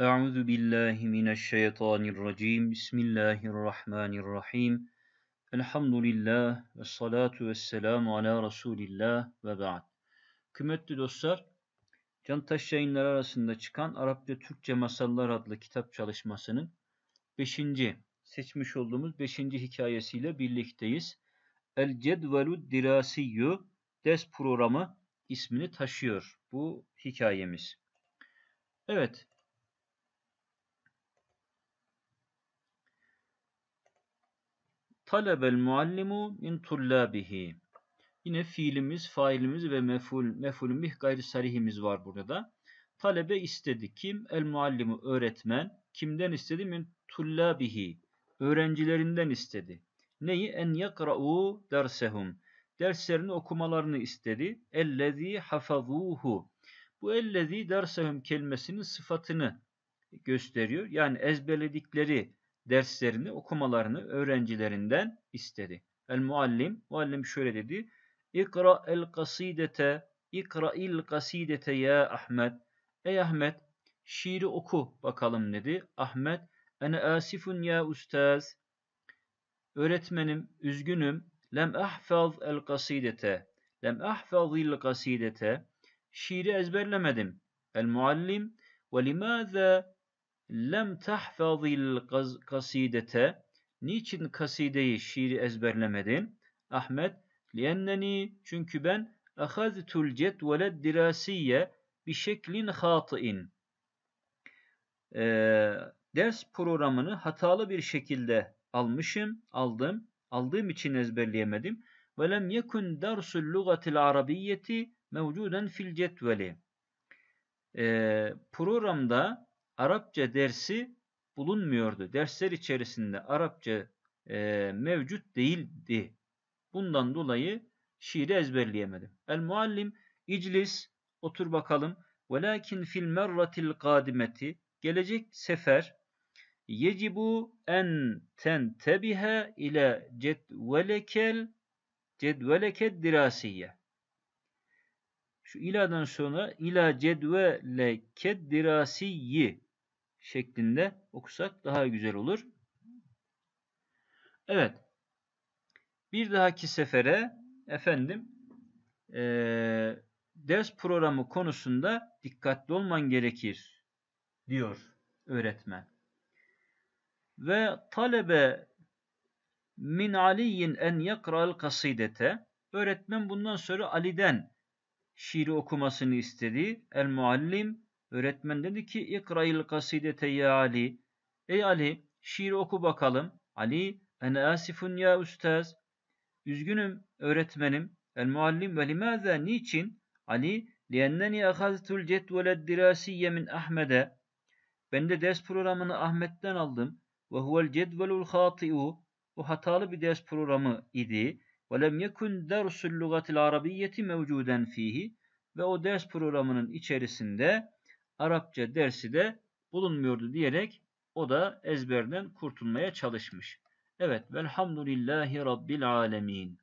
Euzu billahi mineşşeytanirracim. Bismillahirrahmanirrahim. Elhamdülillah ve salatu ve selamu ala Resulillah ve ba'd. Kıymetli dostlar, Cantaş yayınları arasında çıkan Arapça Türkçe Masallar adlı kitap çalışmasının 5. seçmiş olduğumuz 5. hikayesiyle birlikteyiz. El Cedvelü Dirasiyyü ders programı ismini taşıyor bu hikayemiz. Evet, Talebel muallimu min tullabihi. Yine fiilimiz, failimiz ve meful, mefulun bih gayri sarihimiz var burada da. Talebe istedi. Kim? El muallimu öğretmen. Kimden istedi? Min tullabihi. Öğrencilerinden istedi. Neyi? En yakra'u dersehum. Derslerini okumalarını istedi. Ellezî hafazuhu. Bu ellezî dersehum kelimesinin sıfatını gösteriyor. Yani ezberledikleri derslerini okumalarını öğrencilerinden istedi. El muallim, muallim şöyle dedi. İkra el kasidete, ikra il kasidete ya Ahmet. Ey Ahmet, şiiri oku bakalım dedi. Ahmet, ene asifun ya ustaz. Öğretmenim, üzgünüm. Lem ahfaz el kasidete. Lem ahfaz il kasidete. Şiiri ezberlemedim. El muallim, ve limaza lem tahfazil kasidete niçin kasideyi şiiri ezberlemedin? Ahmet liyenneni çünkü ben ahaztul cetvele dirasiye bir şeklin hatıin. E, ee, ders programını hatalı bir şekilde almışım, aldım. Aldığım için ezberleyemedim. Ve lem yekun dersul lugatil arabiyyeti mevcuden fil cetveli. E, ee, programda Arapça dersi bulunmuyordu. Dersler içerisinde Arapça e, mevcut değildi. Bundan dolayı şiiri ezberleyemedim. El muallim iclis otur bakalım. Velakin fil merratil kadimeti gelecek sefer yecibu en tentebihe ile cedvelekel cedveleket dirasiye. Şu iladan sonra ila cedveleket dirasiyi şeklinde okusak daha güzel olur. Evet. Bir dahaki sefere efendim e, ders programı konusunda dikkatli olman gerekir diyor öğretmen. Ve talebe min aliyin en yakra'l kasidete öğretmen bundan sonra Ali'den şiiri okumasını istedi. El muallim Öğretmen dedi ki İkra'il kasidete ya Ali. Ey Ali şiiri oku bakalım. Ali en asifun ya ustaz. Üzgünüm öğretmenim. El muallim ve limaza niçin? Ali liyenneni ahaztul cetvele dirasiye min Ahmet'e. Ben de ders programını Ahmet'ten aldım. Ve huvel cedvelul hati'u. O hatalı bir ders programı idi. Ve lem yekun dersul lugatil arabiyyeti mevcuden fihi. Ve o ders programının içerisinde Arapça dersi de bulunmuyordu diyerek o da ezberden kurtulmaya çalışmış. Evet velhamdülillahi rabbil alemin.